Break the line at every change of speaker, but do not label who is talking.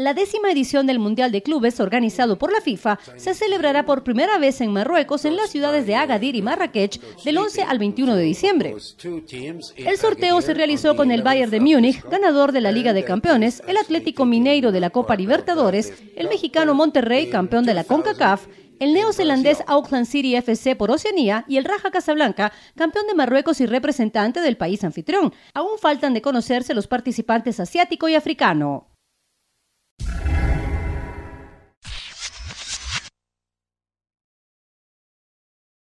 La décima edición del Mundial de Clubes, organizado por la FIFA, se celebrará por primera vez en Marruecos en las ciudades de Agadir y Marrakech del 11 al 21 de diciembre.
El sorteo
se realizó con el Bayern de Múnich, ganador de la Liga de Campeones, el Atlético Mineiro de la Copa Libertadores, el mexicano Monterrey, campeón de la CONCACAF, el neozelandés Auckland City FC por Oceanía y el Raja Casablanca, campeón de Marruecos y representante del país anfitrión. Aún faltan de conocerse los participantes asiático y africano.